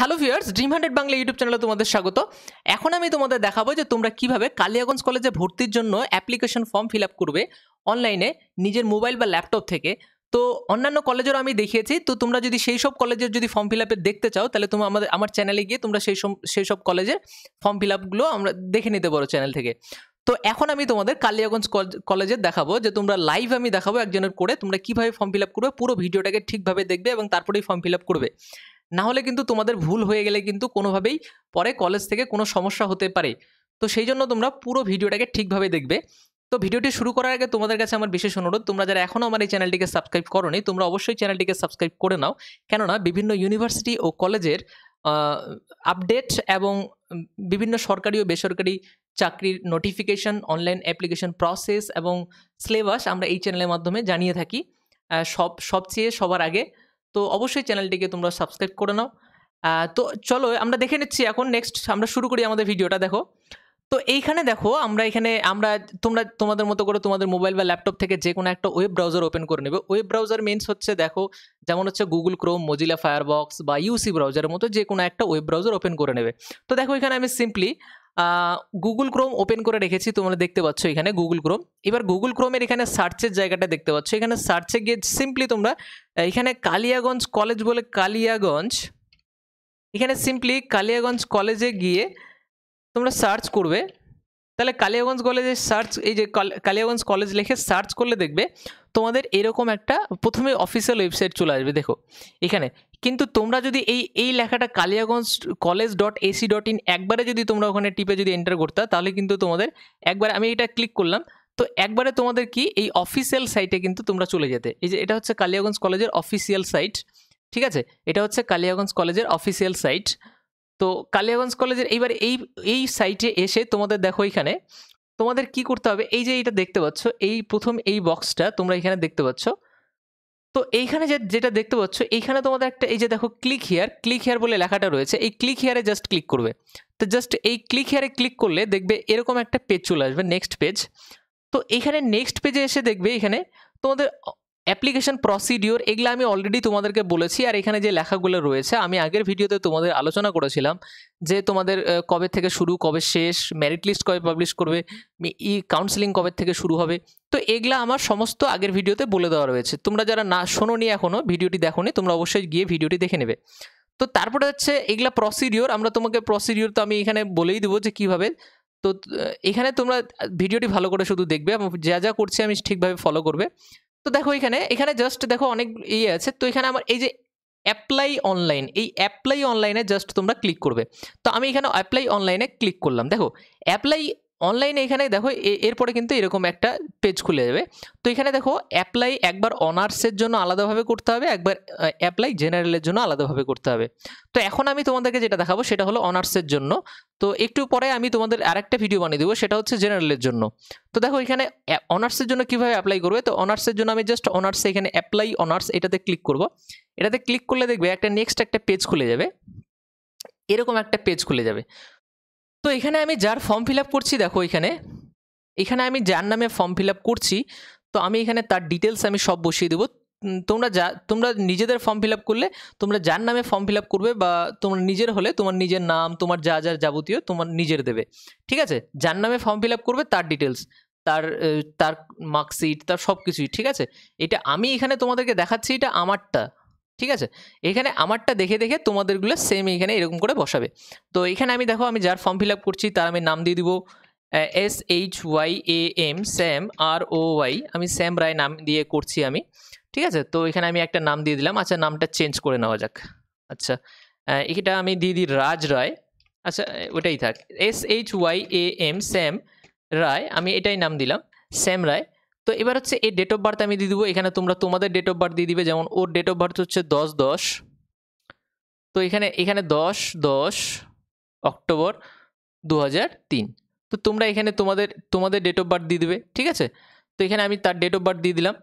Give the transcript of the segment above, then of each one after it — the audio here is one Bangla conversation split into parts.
hello viewers dream hundred Bangla YouTube চ্যানেলে তোমাদের স্বাগত এখন আমি তোমাদের দেখাবো যে তোমরা কিভাবে কালিয়াগঞ্জ কলেজে ভর্তির জন্য অ্যাপ্লিকেশন ফর্ম ফিল আপ করবে অনলাইনে নিজের মোবাইল বা ল্যাপটপ থেকে তো অন্যান্য কলেজেরও আমি দেখিয়েছি তো তোমরা যদি সেই সব কলেজের যদি ফর্ম ফিল আপের দেখতে চাও তাহলে তোমরা আমাদের আমার চ্যানেলে গিয়ে তোমরা সেই সব সেই সব কলেজের ফর্ম ফিল আপগুলো আমরা দেখে নিতে পারো চ্যানেল থেকে তো এখন আমি তোমাদের কালিয়াগঞ্জ কলেজের দেখাবো যে তোমরা লাইভ আমি দেখাবো একজনের করে তোমরা কীভাবে ফর্ম ফিল আপ করবে পুরো ভিডিওটাকে ঠিকভাবে দেখবে এবং তারপরেই ফর্ম ফিল আপ করবে না হলে কিন্তু তোমাদের ভুল হয়ে গেলে কিন্তু কোনোভাবেই পরে কলেজ থেকে কোনো সমস্যা হতে পারে তো সেই জন্য তোমরা পুরো ভিডিওটাকে ঠিকভাবে দেখবে তো ভিডিওটি শুরু করার আগে তোমাদের কাছে আমার বিশেষ অনুরোধ তোমরা যারা এখনও আমার এই চ্যানেলটিকে সাবস্ক্রাইব করোনি তোমরা অবশ্যই চ্যানেলটিকে সাবস্ক্রাইব করে নাও কেননা বিভিন্ন ইউনিভার্সিটি ও কলেজের আপডেট এবং বিভিন্ন সরকারি ও বেসরকারি চাকরির নোটিফিকেশন অনলাইন অ্যাপ্লিকেশন প্রসেস এবং সিলেবাস আমরা এই চ্যানেলের মাধ্যমে জানিয়ে থাকি সব সবচেয়ে সবার আগে তো অবশ্যই চ্যানেলটিকে তোমরা সাবস্ক্রাইব করে নাও তো চলো আমরা দেখে নিচ্ছি এখন নেক্সট আমরা শুরু করি আমাদের ভিডিওটা দেখো তো এইখানে দেখো আমরা এখানে আমরা তোমরা তোমাদের মতো করে তোমাদের মোবাইল বা ল্যাপটপ থেকে যে কোনো একটা ওয়েব ব্রাউজার ওপেন করে নেবে ওয়েব ব্রাউজার মিনস হচ্ছে দেখো যেমন হচ্ছে গুগল ক্রোম মজিলা ফায়ারবক্স বা ইউসি ব্রাউজারের মতো যে কোনো একটা ওয়েব ব্রাউজার ওপেন করে নেবে তো দেখো এখানে আমি সিম্পলি গুগল ক্রোম ওপেন করে রেখেছি তোমরা দেখতে পাচ্ছ এখানে গুগল ক্রোম এবার গুগল ক্রোমের এখানে সার্চের জায়গাটা দেখতে পাচ্ছ এখানে সার্চে গিয়ে সিম্পলি তোমরা এখানে কালিয়াগঞ্জ কলেজ বলে কালিয়াগঞ্জ এখানে সিম্পলি কালিয়াগঞ্জ কলেজে গিয়ে তোমরা সার্চ করবে তাহলে কালিয়াগঞ্জ কলেজে সার্চ এই যে কালিয়াগঞ্জ কলেজ লিখে সার্চ করলে দেখবে তোমাদের এরকম একটা প্রথমে অফিসিয়াল ওয়েবসাইট চলে আসবে দেখো এখানে কিন্তু তোমরা যদি এই এই লেখাটা Kaliaganj college dot AC dot in একবারে যদি তোমরা ওখানে টিপে যদি এন্টার করতে তাহলে কিন্তু তোমাদের একবার আমি এটা ক্লিক করলাম তো একবারে তোমাদের কি এই অফিসিয়াল সাইটে কিন্তু তোমরা চলে যেতে এই যে এটা হচ্ছে কালিয়াগঞ্জ কলেজের অফিসিয়াল সাইট ঠিক আছে এটা হচ্ছে কালিয়াগঞ্জ কলেজের অফিসিয়াল সাইট তো কালিয়াগঞ্জ কলেজের এইবার এই এই সাইটে এসে তোমাদের দেখো এখানে তোমাদের কি করতে হবে এই যে এইটা দেখতে পাচ্ছ এই প্রথম এই বক্সটা তোমরা এখানে দেখতে পাচ্ছ তো এইখানে যে যেটা দেখতে পাচ্ছ এইখানে তোমাদের একটা এই যে দেখো ক্লিক হেয়ার ক্লিক হেয়ার বলে লেখাটা রয়েছে এই ক্লিক হেয়ারে জাস্ট ক্লিক করবে তো জাস্ট এই ক্লিক হেয়ারে ক্লিক করলে দেখবে এরকম একটা পেজ চলে আসবে নেক্সট পেজ তো এখানে নেক্সট পেজে এসে দেখবে এখানে তোমাদের অ্যাপ্লিকেশন প্রসিডিওর এগুলো আমি অলরেডি তোমাদেরকে বলেছি আর এখানে যে লেখাগুলো রয়েছে আমি আগের ভিডিওতে তোমাদের আলোচনা করেছিলাম যে তোমাদের কবে থেকে শুরু কবে শেষ মেরিট লিস্ট কবে পাবলিশ করবে ই কাউন্সিলিং কবে থেকে শুরু হবে তো এগুলো আমার সমস্ত আগের ভিডিওতে বলে দেওয়া রয়েছে তোমরা যারা না শোনো নি এখনও ভিডিওটি দেখো তোমরা অবশ্যই গিয়ে ভিডিওটি দেখে নেবে তো তারপরে হচ্ছে এগুলা প্রসিডিওর আমরা তোমাকে প্রসিডিওর তো আমি এখানে বলেই দেবো যে কীভাবে তো এখানে তোমরা ভিডিওটি ভালো করে শুধু দেখবে যা যা করছি আমি ঠিকভাবে ফলো করবে তো দেখো এখানে এখানে জাস্ট দেখো অনেক ইয়ে আছে তো এখানে আমার এই যে অ্যাপ্লাই অনলাইন এই অ্যাপ্লাই অনলাইনে জাস্ট তোমরা ক্লিক করবে তো আমি এখানে অ্যাপ্লাই অনলাইনে ক্লিক করলাম দেখো অ্যাপ্লাই অনলাইনে এখানে দেখো এরপরে কিন্তু এরকম একটা পেজ খুলে যাবে তো এখানে দেখো অ্যাপ্লাই একবার অনার্সের জন্য আলাদাভাবে করতে হবে একবার অ্যাপ্লাই জেনারেলের জন্য আলাদাভাবে করতে হবে তো এখন আমি তোমাদেরকে যেটা দেখাবো সেটা হলো অনার্সের জন্য তো একটু পরে আমি তোমাদের আরেকটা ভিডিও বানিয়ে দেবো সেটা হচ্ছে জেনারেলের জন্য তো দেখো এখানে অনার্সের জন্য কীভাবে অ্যাপ্লাই করবে তো অনার্সের জন্য আমি জাস্ট অনার্সে এখানে অ্যাপ্লাই অনার্স এটাতে ক্লিক করব এটাতে ক্লিক করলে দেখবে একটা নেক্সট একটা পেজ খুলে যাবে এরকম একটা পেজ খুলে যাবে তো এখানে আমি যার ফর্ম ফিল করছি দেখো এখানে এখানে আমি যার নামে ফর্ম ফিল করছি তো আমি এখানে তার ডিটেলস আমি সব বসিয়ে দেবো তোমরা যা তোমরা নিজেদের ফর্ম ফিল করলে তোমরা যার নামে ফর্ম ফিল করবে বা তোমার নিজের হলে তোমার নিজের নাম তোমার যা যা যাবতীয় তোমার নিজের দেবে ঠিক আছে যার নামে ফর্ম ফিল করবে তার ডিটেলস তার তার মার্কশিট তার সব কিছুই ঠিক আছে এটা আমি এখানে তোমাদেরকে দেখাচ্ছি এটা আমারটা ঠিক আছে এখানে আমারটা দেখে দেখে তোমাদেরগুলো সেম এখানে এরকম করে বসাবে তো এখানে আমি দেখো আমি যার ফর্ম ফিল আপ করছি তার আমি নাম দিয়ে দিব S H Y A M Shyam R O Y আমি স্যাম রায় নাম দিয়ে করছি আমি ঠিক আছে তো এখানে আমি একটা নাম দিয়ে দিলাম আচ্ছা নামটা চেঞ্জ করে নেওয়া যাক আচ্ছা এটা আমি দিয়ে দিই রাজ রায় আচ্ছা ওটাই থাক S H Y A M Shyam Roy আমি এটাই নাম দিলাম স্যাম রায় তো এবার হচ্ছে এই ডেট অফ বার্থ আমি দিয়ে দিব এখানে তোমরা তোমাদের ডেট অফ বার্থ দিয়ে দিবে যেমন ওর ডেট অফ বার্থ হচ্ছে দশ দশ তো এখানে এখানে দশ দশ অক্টোবর দু তো তোমরা এখানে তোমাদের তোমাদের ডেট অফ বার্থ দিয়ে দিবে ঠিক আছে তো এখানে আমি তার ডেট অফ বার্থ দিয়ে দিলাম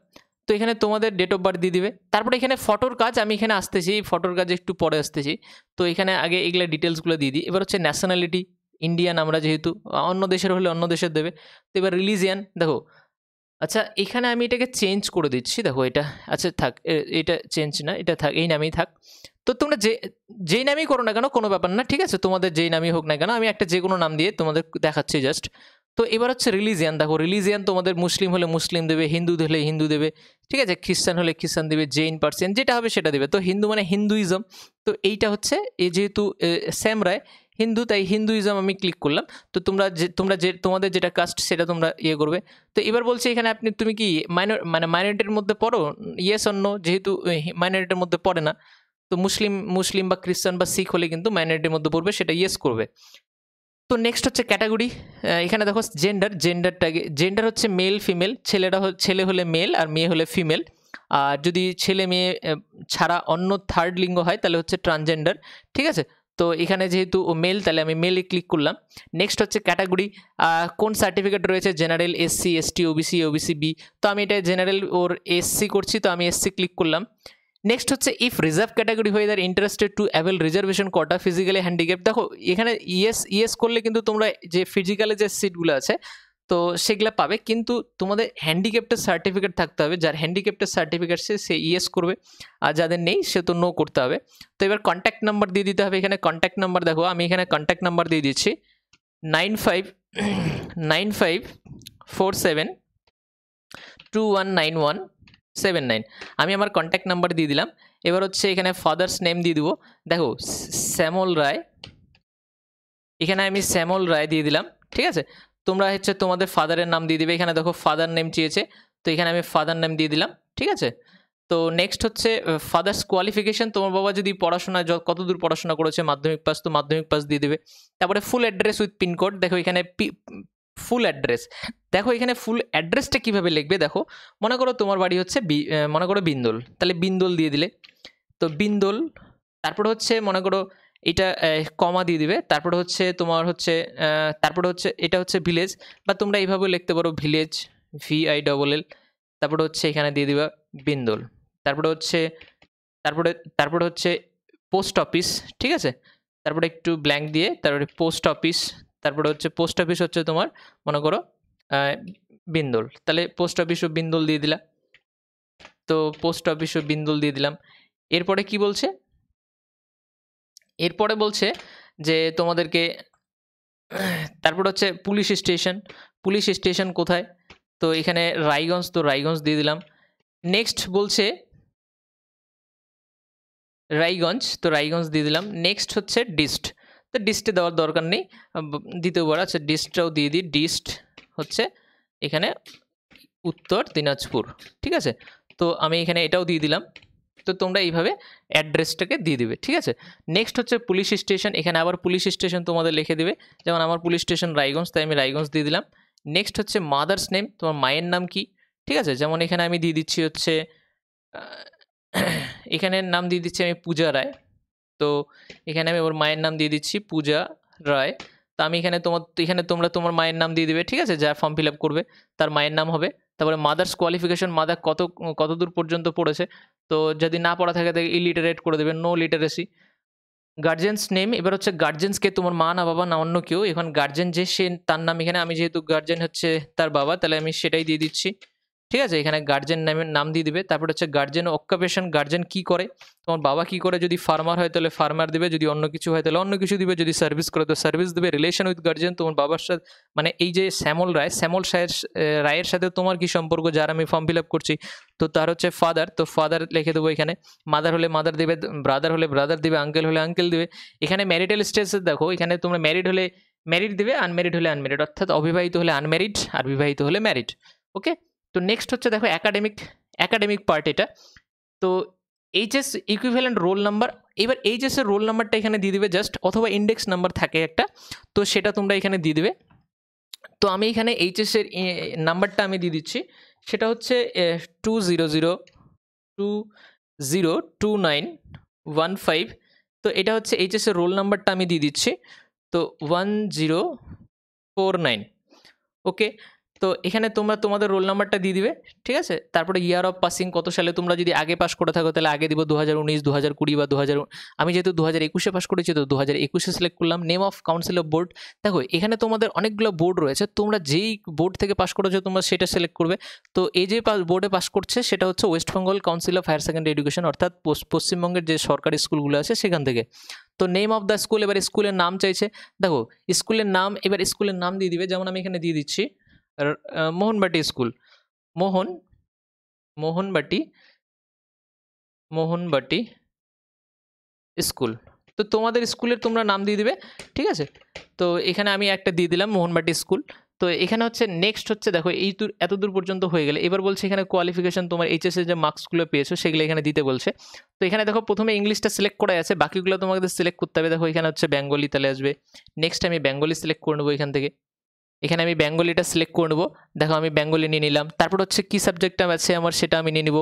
তো এখানে তোমাদের ডেট অফ বার্থ দিয়ে দিবে তারপরে এখানে ফটোর কাজ আমি এখানে আসতেছি ফটোর কাজ একটু পরে আসতেছি তো এখানে আগে এগুলো ডিটেলসগুলো দিয়ে দিই এবার হচ্ছে ন্যাশনালিটি ইন্ডিয়ান আমরা যেহেতু অন্য দেশের হলে অন্য দেশের দেবে তো এবার রিলিজিয়ান দেখো আচ্ছা এখানে আমি এটাকে চেঞ্জ করে দিচ্ছি দেখো এটা আচ্ছা থাক এটা চেঞ্জ না এটা থাক এই নামেই থাক তো তোমরা যে যেই নামেই করো না কেন কোনো ব্যাপার না ঠিক আছে তোমাদের যেই নামই হোক না কেন আমি একটা যে কোনো নাম দিয়ে তোমাদের দেখাচ্ছি জাস্ট তো এবার হচ্ছে রিলিজিয়ান দেখো রিলিজিয়ান তোমাদের মুসলিম হলে মুসলিম দেবে হিন্দু হলে হিন্দু দেবে ঠিক আছে খ্রিস্টান হলে খ্রিস্টান দেবে জেইন পার্সিয়ান যেটা হবে সেটা দেবে তো হিন্দু মানে হিন্দুইজম তো এইটা হচ্ছে এ যেহেতু স্যামরায় হিন্দু তাই হিন্দুইজম আমি ক্লিক করলাম তো তোমরা যে তোমরা যে তোমাদের যেটা কাস্ট সেটা তোমরা ইয়ে করবে তো এবার বলছি এখানে আপনি তুমি কি মাইনর মানে মাইনরিটির মধ্যে পড়ো ইয়েস অন্য যেহেতু মাইনরিটির মধ্যে পড়ে না তো মুসলিম মুসলিম বা খ্রিস্টান বা শিখ হলে কিন্তু মাইনরিটির মধ্যে পড়বে সেটা ইয়েস করবে তো নেক্সট হচ্ছে ক্যাটাগরি এখানে দেখো জেন্ডার জেন্ডারটাকে জেন্ডার হচ্ছে মেল ফিমেল ছেলেরা ছেলে হলে মেল আর মেয়ে হলে ফিমেল আর যদি ছেলে মেয়ে ছাড়া অন্য থার্ড লিঙ্গ হয় তাহলে হচ্ছে ট্রানজেন্ডার ঠিক আছে তো এখানে যেহেতু মেল তাহলে আমি মেলে ক্লিক করলাম নেক্সট হচ্ছে ক্যাটাগরি কোন সার্টিফিকেট রয়েছে general SC ST OBC OBC B তো আমি এটা জেনারেল ওর এসসি করছি তো আমি এসসি ক্লিক করলাম নেক্সট হচ্ছে ইফ রিজার্ভ ক্যাটাগরি হয়ে there interested to avail reservation কটা ফিজিক্যালি হ্যান্ডিক্যাপ দেখো এখানে ইয়েস ইয়েস করলে কিন্তু তোমরা যে ফিজিক্যালি যে সিটগুলো আছে তো সেগুলো পাবে কিন্তু তোমাদের হ্যান্ডিক্যাপ্টের সার্টিফিকেট থাকতে হবে যার হ্যান্ডিক্যাপ্টের সার্টিফিকেট সে সে ইয়েস করবে আর যাদের নেই সে তো নো করতে হবে তো এবার কন্ট্যাক্ট নাম্বার দিয়ে দিতে হবে এখানে কন্ট্যাক্ট নাম্বার দেখো আমি এখানে কন্ট্যাক্ট নাম্বার দিয়ে দিচ্ছি nine five nine five four seven two one nine one seven nine আমি আমার কন্ট্যাক্ট নাম্বার দিয়ে দিলাম এবার হচ্ছে এখানে ফাদার্স নেম দিয়ে দেবো দেখো শ্যামল রায় এখানে আমি শ্যামল রায় দিয়ে দিলাম ঠিক আছে তোমরা হচ্ছে তোমাদের ফাদারের নাম দিয়ে দিবে এখানে দেখো ফাদার নেম চেয়েছে তো এখানে আমি ফাদার নেম দিয়ে দিলাম ঠিক আছে তো নেক্সট হচ্ছে ফাদার্স কোয়ালিফিকেশান তোমার বাবা যদি পড়াশোনা কত দূর পড়াশোনা করেছে মাধ্যমিক পাস তো মাধ্যমিক পাস দিয়ে দেবে তারপরে ফুল অ্যাড্রেস উইথ পিনকোড দেখো এখানে ফুল অ্যাড্রেস দেখো এখানে ফুল অ্যাড্রেসটা কীভাবে লিখবে দেখো মনে করো তোমার বাড়ি হচ্ছে মনে করো বিন্দোল তাহলে বিন্দোল দিয়ে দিলে তো বিন্দোল তারপর হচ্ছে মনে করো এটা কমা দিয়ে দিবে তারপর হচ্ছে তোমার হচ্ছে তারপরে হচ্ছে এটা হচ্ছে ভিলেজ বা তোমরা এইভাবে লিখতে পারো village V I double L তারপরে হচ্ছে এখানে দিয়ে দিবা বিন্দল তারপরে হচ্ছে তারপরে তারপরে হচ্ছে পোস্ট অফিস ঠিক আছে তারপরে একটু ব্ল্যাঙ্ক দিয়ে তারপরে পোস্ট অফিস তারপরে হচ্ছে পোস্ট অফিস হচ্ছে তোমার মনে করো বিন্দল তাহলে পোস্ট অফিসও বিন্দল দিয়ে দিলা তো পোস্ট অফিসও বিন্দল দিয়ে দিলাম এরপরে কি বলছে এরপরে বলছে যে তোমাদেরকে তারপর হচ্ছে পুলিশ স্টেশন পুলিশ স্টেশন কোথায় তো এখানে রায়গঞ্জ তো রায়গঞ্জ দিয়ে দিলাম নেক্সট বলছে রায়গঞ্জ তো রায়গঞ্জ দিয়ে দিলাম নেক্সট হচ্ছে ডিস্ট তো ডিস্টে দেওয়ার দরকার নেই দ্বিতীয়বার আচ্ছা ডিস্টটাও দিয়ে দিই ডিস্ট হচ্ছে এখানে উত্তর দিনাজপুর ঠিক আছে তো আমি এখানে এটাও দিয়ে দিলাম তো তোমরা এইভাবে অ্যাড্রেসটাকে দিয়ে দিবে ঠিক আছে নেক্সট হচ্ছে পুলিশ স্টেশন এখানে আবার পুলিশ স্টেশন তোমাদের লিখে দিবে যেমন আমার পুলিশ স্টেশন রায়গঞ্জ তাই আমি রায়গঞ্জ দিয়ে দিলাম নেক্সট হচ্ছে মাদার্স নেম তোমার মায়ের নাম কি ঠিক আছে যেমন এখানে আমি দিয়ে দিচ্ছি হচ্ছে এখানে নাম দিয়ে দিচ্ছি আমি পূজা রায় তো এখানে আমি ওর মায়ের নাম দিয়ে দিচ্ছি পূজা রায় তা আমি এখানে তোমার এখানে তোমরা তোমার মায়ের নাম দিয়ে দিবে ঠিক আছে যা ফর্ম ফিল আপ করবে তার মায়ের নাম হবে তারপরে মাদার্স কোয়ালিফিকেশন মাদার কত কত দূর পর্যন্ত পড়েছে তো যদি না পড়া থাকে তাকে ইলিটারেট করে দেবে নো লিটারেসি গার্জেন্স নেম এবার হচ্ছে গার্জেন্সকে তোমার মা না বাবা না অন্য কেউ এখন গার্জেন যে সে তার নাম এখানে আমি যেহেতু গার্জেন হচ্ছে তার বাবা তাহলে আমি সেটাই দিয়ে দিচ্ছি ঠিক আছে এখানে গার্জেন নামের নাম দিয়ে দিবে তারপর হচ্ছে গার্জেন অকুপেশন গার্জেন কি করে তোমার বাবা কি করে যদি ফার্মার হয় তাহলে ফার্মার দিবে যদি অন্য কিছু হয় তাহলে অন্য কিছু দিবে যদি সার্ভিস করে তো সার্ভিস দিবে রিলেশন উইথ গার্জেন তোমার বাবার সাথে মানে এই যে শ্যামল রায় শ্যামল সাহের রায়ের সাথে তোমার কি সম্পর্ক যার আমি ফর্ম ফিল আপ করছি তো তার হচ্ছে ফাদার তো ফাদার লিখে দেবো এখানে মাদার হলে মাদার দেবে ব্রাদার হলে ব্রাদার দেবে আঙ্কেল হলে আঙ্কেল দেবে এখানে ম্যারিটাল স্টেজ দেখো এখানে তোমরা ম্যারিড হলে ম্যারিড দেবে আনম্যারিড হলে আনম্যারিড অর্থাৎ অবিবাহিত হলে আনম্যারিড আর বিবাহিত হলে ম্যারিড ওকে তো নেক্সট হচ্ছে দেখো একাডেমিক একাডেমিক পার্ট এটা তো এইচএস ইকুইভ্যালেন্ট রোল নাম্বার এবার এইচএসের রোল নাম্বারটা এখানে দিয়ে দিবে জাস্ট অথবা ইন্ডেক্স নাম্বার থাকে একটা তো সেটা তোমরা এখানে দিয়ে দেবে তো আমি এখানে এইচএসের নাম্বারটা আমি দিয়ে দিচ্ছি সেটা হচ্ছে two zero zero two zero two nine one five তো এটা হচ্ছে এইচএসের রোল নাম্বারটা আমি দিয়ে দিচ্ছি তো one zero four nine okay তো এখানে তোমরা তোমাদের রোল নাম্বারটা দিয়ে দিবে ঠিক আছে তারপরে ইয়ার অফ পাসিং কত সালে তোমরা যদি আগে পাস করে থাকো তাহলে আগে দিব দু হাজার উনিশ দু হাজার কুড়ি বা দু হাজার আমি যেহেতু দু হাজার একুশে পাস করেছি তো দু হাজার একুশে সিলেক্ট করলাম name of council of board দেখো এখানে তোমাদের অনেকগুলো বোর্ড রয়েছে তোমরা যেই বোর্ড থেকে পাস করেছো তোমরা সেটা সিলেক্ট করবে তো এই যে বোর্ডে পাস করছে সেটা হচ্ছে West Bengal Council of Higher Secondary Education অর্থাৎ পশ্চিমবঙ্গের যে সরকারি স্কুলগুলো আছে সেখান থেকে তো নেম অফ দ্য স্কুল এবার স্কুলের নাম চাইছে দেখো স্কুলের নাম এবার স্কুলের নাম দিয়ে দিবে যেমন আমি এখানে দিয়ে দিচ্ছি মোহনবাটি স্কুল মোহন মোহনবাটি মোহনবাটি স্কুল তো তোমাদের স্কুলের তোমরা নাম দিয়ে দিবে ঠিক আছে তো এখানে আমি একটা দিয়ে দিলাম মোহনবাটি স্কুল তো এখানে হচ্ছে নেক্সট হচ্ছে দেখো এই দূর এত দূর পর্যন্ত হয়ে গেলে এবার বলছে এখানে কোয়ালিফিকেশান তোমার এইচএসে যে মার্কসগুলো পেয়েছো সেগুলো এখানে দিতে বলছে তো এখানে দেখো প্রথমে ইংলিশটা সিলেক্ট করাই আছে বাকিগুলো তোমাকে সিলেক্ট করতে হবে দেখো এখানে হচ্ছে বেঙ্গলি তাহলে আসবে নেক্সট আমি বেঙ্গলি সিলেক্ট করে নেবো এখান থেকে এখানে আমি বেঙ্গলিটা সিলেক্ট করে নেবো দেখো আমি বেঙ্গলি নিয়ে নিলাম তারপর হচ্ছে কী সাবজেক্টটা আছে আমার সেটা আমি নিয়ে নিব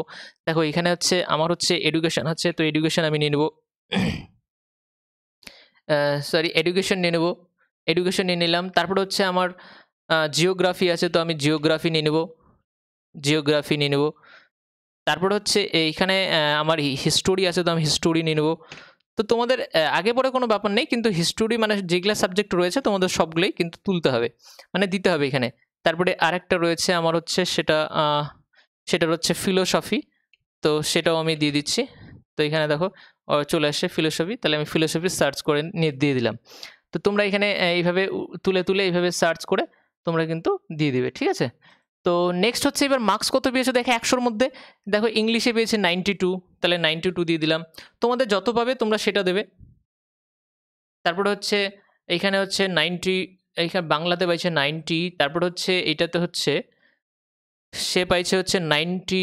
দেখো এখানে হচ্ছে আমার হচ্ছে এডুকেশন আছে তো এডুকেশন আমি নিয়ে নেবো সরি এডুকেশন নিয়ে নেবো এডুকেশন নিয়ে নিলাম তারপর হচ্ছে আমার জিওগ্রাফি আছে তো আমি জিওগ্রাফি নিয়ে নেবো জিওগ্রাফি নিয়ে নেবো তারপর হচ্ছে এইখানে আমার হিস্টোরি আছে তো আমি হিস্টোরি নিয়ে নেবো তো তোমাদের আগে পরে কোনো ব্যাপার নেই কিন্তু হিস্টোরি মানে যেগুলো সাবজেক্ট রয়েছে তোমাদের সবগুলোই কিন্তু তুলতে হবে মানে দিতে হবে এখানে তারপরে আরেকটা রয়েছে আমার হচ্ছে সেটা সেটার হচ্ছে ফিলোসফি তো সেটাও আমি দিয়ে দিচ্ছি তো এখানে দেখো চলে আসে ফিলোসফি তাহলে আমি ফিলোসফি সার্চ করে নিয়ে দিয়ে দিলাম তো তোমরা এখানে এইভাবে তুলে তুলে এইভাবে সার্চ করে তোমরা কিন্তু দিয়ে দিবে ঠিক আছে তো নেক্সট হচ্ছে এবার মার্কস কত পেয়েছে দেখে একশোর মধ্যে দেখো ইংলিশে পেয়েছে নাইনটি টু তাহলে নাইনটি টু দিয়ে দিলাম তোমাদের যত পাবে তোমরা সেটা দেবে তারপরে হচ্ছে এইখানে হচ্ছে নাইনটি এইখানে বাংলাতে পাইছে নাইনটি তারপর হচ্ছে এটাতে হচ্ছে সে পাইছে হচ্ছে নাইনটি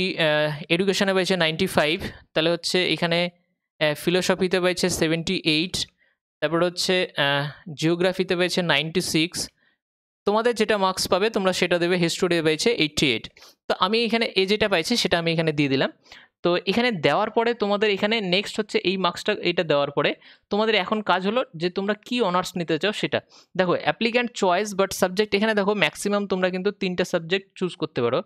এডুকেশনে পাইছে নাইনটি ফাইভ তাহলে হচ্ছে এখানে ফিলোসফিতে পাইছে সেভেন্টি এইট তারপর হচ্ছে জিওগ্রাফিতে পেয়েছে নাইনটি সিক্স তোমাদের যেটা মার্কস পাবে তোমরা সেটা দেবে হিস্ট্রি পেয়েছে এইটটি এইট তো আমি এখানে এ যেটা পাইছি সেটা আমি এখানে দিয়ে দিলাম তো এখানে দেওয়ার পরে তোমাদের এখানে নেক্সট হচ্ছে এই মার্কসটা এটা দেওয়ার পরে তোমাদের এখন কাজ হলো যে তোমরা কি অনার্স নিতে চাও সেটা দেখো অ্যাপ্লিক্যান্ট চয়েস বাট সাবজেক্ট এখানে দেখো ম্যাক্সিমাম তোমরা কিন্তু তিনটা সাবজেক্ট চুজ করতে পারো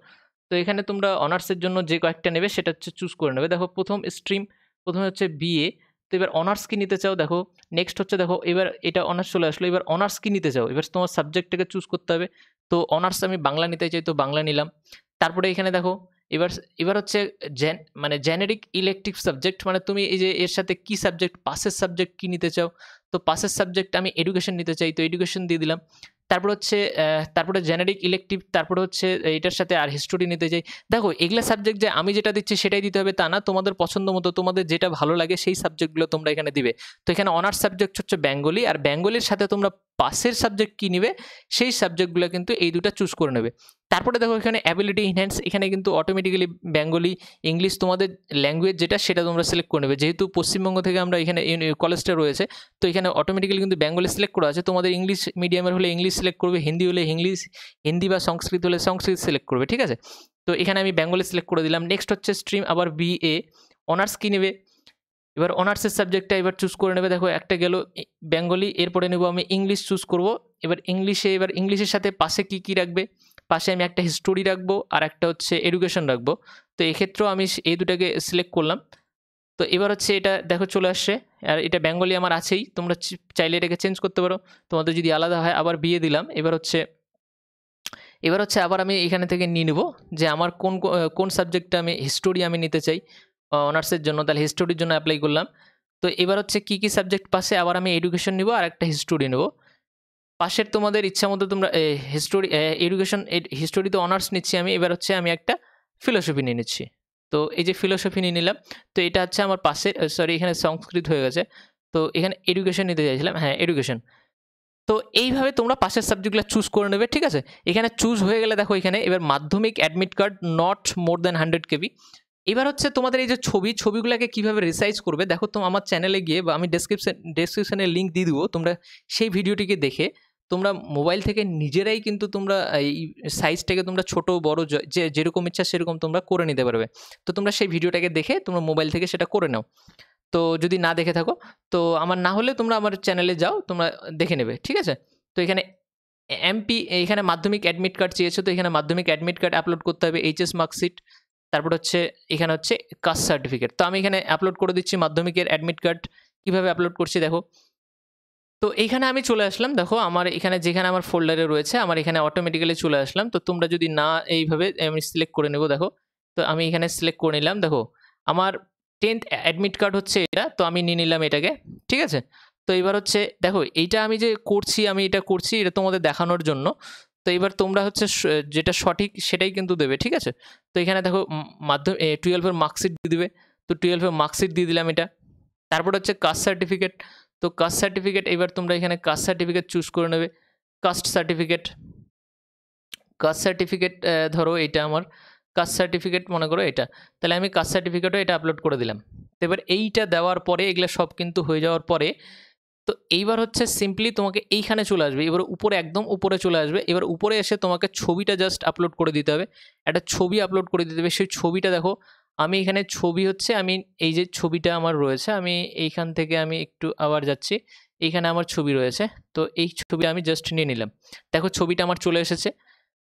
তো এখানে তোমরা অনার্সের জন্য যে কয়েকটা নেবে সেটা হচ্ছে চুজ করে নেবে দেখো প্রথম স্ট্রিম প্রথমে হচ্ছে বিএ তো এবার অনার্স কি নিতে চাও দেখো নেক্সট হচ্ছে দেখো এবার এটা অনার্স চলে আসলো এবার অনার্স কি নিতে চাও এবার তোমার সাবজেক্টটাকে চুজ করতে হবে তো অনার্স আমি বাংলা নিতে চাই তো বাংলা নিলাম তারপরে এখানে দেখো এবার এবার হচ্ছে জেন মানে জেনেরিক ইলেকট্রিক সাবজেক্ট মানে তুমি এই যে এর সাথে কি সাবজেক্ট পাসের সাবজেক্ট কি নিতে চাও তো পাসের সাবজেক্ট আমি এডুকেশন নিতে চাই তো এডুকেশন দিয়ে দিলাম তারপর হচ্ছে তারপরে জেনারিক ইলেকটিভ তারপরে হচ্ছে এটার সাথে আর হিস্টোরি নিতে যাই দেখো এগুলো সাবজেক্ট যে আমি যেটা দিচ্ছি সেটাই দিতে হবে তা না তোমাদের পছন্দ মতো তোমাদের যেটা ভালো লাগে সেই সাবজেক্টগুলো তোমরা এখানে দিবে তো এখানে অনার্স সাবজেক্ট হচ্ছে বেঙ্গলি আর বেঙ্গলির সাথে তোমরা পাসের সাবজেক্ট কী নিবে সেই সাবজেক্টগুলো কিন্তু এই দুটা চুজ করে নেবে তারপরে দেখো এখানে অ্যাবিলিটি ইনহ্যান্স এখানে কিন্তু অটোমেটিক্যালি বেঙ্গলি ইংলিশ তোমাদের ল্যাঙ্গুয়েজ যেটা সেটা তোমরা সিলেক্ট করে নেবে যেহেতু পশ্চিমবঙ্গ থেকে আমরা এখানে কলেজটা রয়েছে তো এখানে অটোমেটিক্যালি কিন্তু বেঙ্গলি সিলেক্ট করা আছে তোমাদের ইংলিশ মিডিয়ামের হলে ইংলিশ সিলেক্ট করবে হিন্দি হলে ইংলিশ হিন্দি বা সংস্কৃত হলে সংস্কৃত সিলেক্ট করবে ঠিক আছে তো এখানে আমি বেঙ্গলি সিলেক্ট করে দিলাম নেক্সট হচ্ছে স্ট্রিম আবার বিএ অনার্স কী নেবে এবার অনার্সের সাবজেক্টটা এবার চুজ করে নেবে দেখো একটা গেল বেঙ্গলি এরপরে নেব আমি ইংলিশ চুজ করব এবার ইংলিশে এবার ইংলিশের সাথে পাশে কি কি রাখবে পাশে আমি একটা হিস্টোরি রাখবো আর একটা হচ্ছে এডুকেশন রাখবো তো এক্ষেত্রেও আমি এই দুটাকে সিলেক্ট করলাম তো এবার হচ্ছে এটা দেখো চলে আসছে আর এটা বেঙ্গলি আমার আছেই তোমরা চাইলে এটাকে চেঞ্জ করতে পারো তোমাদের যদি আলাদা হয় আবার বিয়ে দিলাম এবার হচ্ছে এবার হচ্ছে আবার আমি এখানে থেকে নিয়ে নেবো যে আমার কোন কোন সাবজেক্টটা আমি হিস্টোরি আমি নিতে চাই অনার্সের জন্য তাহলে হিস্টোরির জন্য অ্যাপ্লাই করলাম তো এবার হচ্ছে কী কী সাবজেক্ট পাশে আবার আমি এডুকেশন নিব আর একটা হিস্টোরি নেবো পাশের তোমাদের ইচ্ছা মতো তোমরা হিস্টোরি এডুকেশন হিস্টোরিতে অনার্স নিচ্ছি আমি এবার হচ্ছে আমি একটা ফিলোসফি নিয়ে নিচ্ছি তো এই যে ফিলোসফি নিয়ে নিলাম তো এটা হচ্ছে আমার পাশে সরি এখানে সংস্কৃত হয়ে গেছে তো এখানে এডুকেশন নিতে চাইছিলাম হ্যাঁ এডুকেশন তো এইভাবে তোমরা পাশের সাবজেক্টগুলো চুজ করে নেবে ঠিক আছে এখানে চুজ হয়ে গেলে দেখো এখানে এবার Madhyamik admit card not more than hundred KB এবার হচ্ছে তোমাদের এই যে ছবি ছবিগুলোকে কীভাবে রিসাইজ করবে দেখো তো আমার চ্যানেলে গিয়ে বা আমি ডেসক্রিপশন ডেসক্রিপশানে লিঙ্ক দিয়ে দেবো তোমরা সেই ভিডিওটিকে দেখে তোমরা মোবাইল থেকে নিজেরাই কিন্তু তোমরা এই সাইজটাকে তোমরা ছোট বড় যে যেরকম ইচ্ছা সেরকম তোমরা করে নিতে পারবে তো তোমরা সেই ভিডিওটাকে দেখে তোমরা মোবাইল থেকে সেটা করে নাও তো যদি না দেখে থাকো তো আমার না হলে তোমরা আমার চ্যানেলে যাও তোমরা দেখে নেবে ঠিক আছে তো এখানে এমপি এখানে মাধ্যমিক অ্যাডমিট কার্ড চেয়েছো তো এখানে মাধ্যমিক অ্যাডমিট কার্ড আপলোড করতে হবে এইচএস মার্কশিট তারপর হচ্ছে এখানে হচ্ছে কাস্ট সার্টিফিকেট তো আমি এখানে আপলোড করে দিচ্ছি মাধ্যমিকের অ্যাডমিট কার্ড কীভাবে আপলোড করছি দেখো তো এখানে আমি চলে আসলাম দেখো আমার এখানে যেখানে আমার ফোল্ডারে রয়েছে আমার এখানে অটোমেটিক্যালি চলে আসলাম তো তোমরা যদি না এইভাবে আমি সিলেক্ট করে নেব দেখো তো আমি এখানে সিলেক্ট করে নিলাম দেখো আমার টেন্থ অ্যাডমিট কার্ড হচ্ছে এটা তো আমি নিয়ে নিলাম এটাকে ঠিক আছে তো এবার হচ্ছে দেখো এইটা আমি যে করছি আমি এটা করছি এটা তোমাদের দেখানোর জন্য তো এবার তোমরা হচ্ছে যেটা সঠিক সেটাই কিন্তু দেবে ঠিক আছে তো এখানে দেখো মাধ্যম টুয়েলভের মার্কশিট দিয়ে দেবে তো টুয়েলভের মার্কশিট দিয়ে দিলাম এটা তারপর হচ্ছে কাস্ট সার্টিফিকেট তো কাস্ট সার্টিফিকেট এবার তোমরা এখানে কাস্ট সার্টিফিকেট চুজ করে নেবে কাস্ট সার্টিফিকেট কাস্ট সার্টিফিকেট ধরো এটা আমার কাস্ট সার্টিফিকেট মনে করো এটা তাহলে আমি কাস্ট সার্টিফিকেটও এটা আপলোড করে দিলাম তো এবার এইটা দেওয়ার পরে এগুলো সব কিন্তু হয়ে যাওয়ার পরে তো এইবার হচ্ছে সিম্পলি তোমাকে এইখানে চলে আসবে এবার উপরে একদম উপরে চলে আসবে এবার উপরে এসে তোমাকে ছবিটা জাস্ট আপলোড করে দিতে হবে একটা ছবি আপলোড করে দিতে হবে সেই ছবিটা দেখো আমি এখানে ছবি হচ্ছে আমি এই যে ছবিটা আমার রয়েছে আমি এইখান থেকে আমি একটু আবার যাচ্ছি এইখানে আমার ছবি রয়েছে তো এই ছবি আমি জাস্ট নিয়ে নিলাম দেখো ছবিটা আমার চলে এসেছে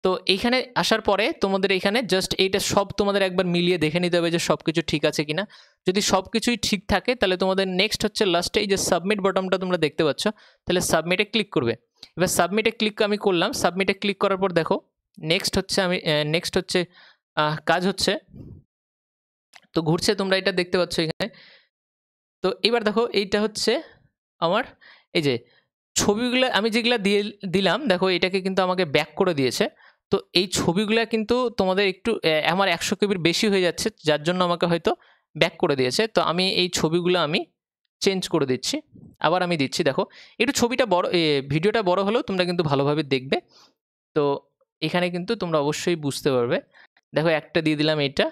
তো এইখানে আসার পরে তোমাদের এখানে জাস্ট এইটা সব তোমাদের একবার মিলিয়ে দেখে নিতে হবে যে সব কিছু ঠিক আছে কিনা যদি সব কিছুই ঠিক থাকে তাহলে তোমাদের নেক্সট হচ্ছে লাস্টে এই যে সাবমিট বটমটা তোমরা দেখতে পাচ্ছ তাহলে সাবমিটে ক্লিক করবে এবার সাবমিটে ক্লিক আমি করলাম সাবমিটে ক্লিক করার পর দেখো নেক্সট হচ্ছে আমি নেক্সট হচ্ছে কাজ হচ্ছে তো ঘুরছে তোমরা এটা দেখতে পাচ্ছ এখানে তো এবার দেখো এইটা হচ্ছে আমার এই যে ছবিগুলো আমি যেগুলো দিয়ে দিলাম দেখো এটাকে কিন্তু আমাকে ব্যাক করে দিয়েছে তো এই ছবিগুলো কিন্তু তোমাদের একটু আমার একশো কেবির বেশি হয়ে যাচ্ছে যার জন্য আমাকে হয়তো ব্যাক করে দিয়েছে তো আমি এই ছবিগুলো আমি চেঞ্জ করে দিচ্ছি আবার আমি দিচ্ছি দেখো একটু ছবিটা বড় ভিডিওটা বড় হলেও তোমরা কিন্তু ভালোভাবে দেখবে তো এখানে কিন্তু তোমরা অবশ্যই বুঝতে পারবে দেখো একটা দিয়ে দিলাম এটা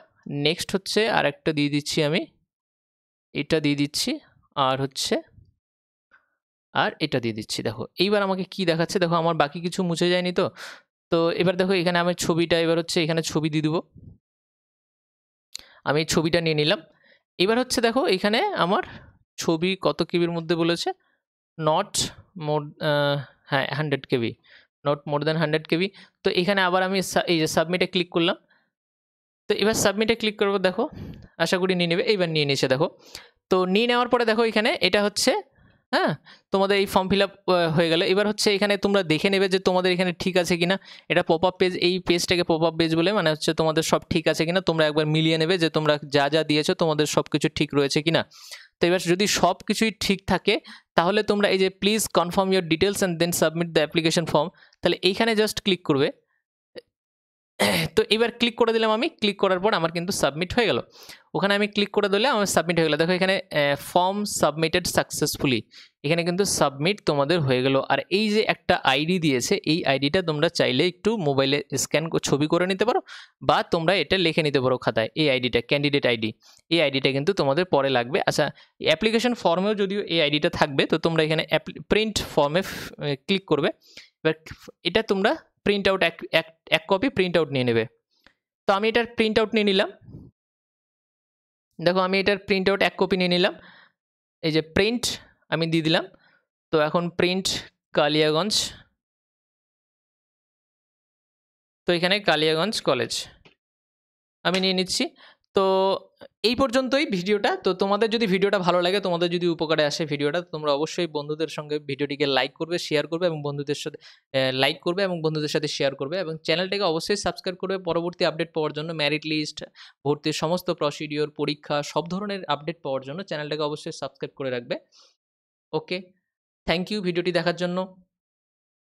নেক্সট হচ্ছে আর একটা দিয়ে দিচ্ছি আমি এটা দিয়ে দিচ্ছি আর হচ্ছে আর এটা দিয়ে দিচ্ছি দেখো এইবার আমাকে কি দেখাচ্ছে দেখো আমার বাকি কিছু মুছে যায়নি তো তো এবার দেখো এখানে আমার ছবিটা এবার হচ্ছে এখানে ছবি দিয়ে দেবো আমি ছবিটা নিয়ে নিলাম এবার হচ্ছে দেখো এখানে আমার ছবি কত কেবির মধ্যে বলেছে নট মোর হ্যাঁ hundred KB not more than hundred KB তো এখানে আবার আমি এই যে সাবমিটে ক্লিক করলাম তো এবার সাবমিটে ক্লিক করবো দেখো আশা করি নিয়ে নেবে এইবার নিয়ে নিয়েছে দেখো তো নিয়ে নেওয়ার পরে দেখো এখানে এটা হচ্ছে হ্যাঁ তোমাদের এই ফর্ম ফিল হয়ে গেল এবার হচ্ছে এখানে তোমরা দেখে নেবে যে তোমাদের এখানে ঠিক আছে কিনা এটা পপ আপ পেজ এই পেজটাকে পপ আপ পেজ বলে মানে হচ্ছে তোমাদের সব ঠিক আছে কিনা তোমরা একবার মিলিয়ে নেবে যে তোমরা যা যা দিয়েছো তোমাদের সব কিছু ঠিক রয়েছে কিনা তো এবার যদি সব কিছুই ঠিক থাকে তাহলে তোমরা এই যে please confirm your details and then submit the application form তাহলে এইখানে জাস্ট ক্লিক করবে তো এবার ক্লিক করে দিলাম আমি ক্লিক করার পর আমার কিন্তু সাবমিট হয়ে গেল ওখানে আমি ক্লিক করে দিলে আমার সাবমিট হয়ে গেলো দেখো এখানে ফর্ম সাবমিটেড সাকসেসফুলি এখানে কিন্তু সাবমিট তোমাদের হয়ে গেল আর এই যে একটা আইডি দিয়েছে এই আইডিটা তোমরা চাইলে একটু মোবাইলে স্ক্যান ছবি করে নিতে পারো বা তোমরা এটা লিখে নিতে পারো খাতায় এই আইডিটা ক্যান্ডিডেট আইডি এই আইডিটা কিন্তু তোমাদের পরে লাগবে আচ্ছা অ্যাপ্লিকেশন ফর্মেও যদিও এই আইডিটা থাকবে তো তোমরা এখানে প্রিন্ট ফর্মে ক্লিক করবে এবার এটা তোমরা প্রিন্ট আউট এক এক কপি প্রিন্ট আউট নিয়ে নেবে তো আমি এটার প্রিন্ট আউট নিয়ে নিলাম দেখো আমি এটার প্রিন্ট আউট এক কপি নিয়ে নিলাম এই যে প্রিন্ট আমি দিয়ে দিলাম তো এখন প্রিন্ট কালিয়াগঞ্জ তো এখানে কালিয়াগঞ্জ কলেজ আমি নিয়ে নিচ্ছি তো এই পর্যন্তই ভিডিওটা তো তোমাদের যদি ভিডিওটা ভালো লাগে তোমাদের যদি উপকারে আসে ভিডিওটা তোমরা অবশ্যই বন্ধুদের সঙ্গে ভিডিওটিকে লাইক করবে শেয়ার করবে এবং বন্ধুদের সাথে লাইক করবে এবং বন্ধুদের সাথে শেয়ার করবে এবং চ্যানেলটাকে অবশ্যই সাবস্ক্রাইব করবে পরবর্তী আপডেট পাওয়ার জন্য ম্যারিট লিস্ট ভর্তির সমস্ত প্রসিডিওর পরীক্ষা সব ধরনের আপডেট পাওয়ার জন্য চ্যানেলটাকে অবশ্যই সাবস্ক্রাইব করে রাখবে ওকে থ্যাংক ইউ ভিডিওটি দেখার জন্য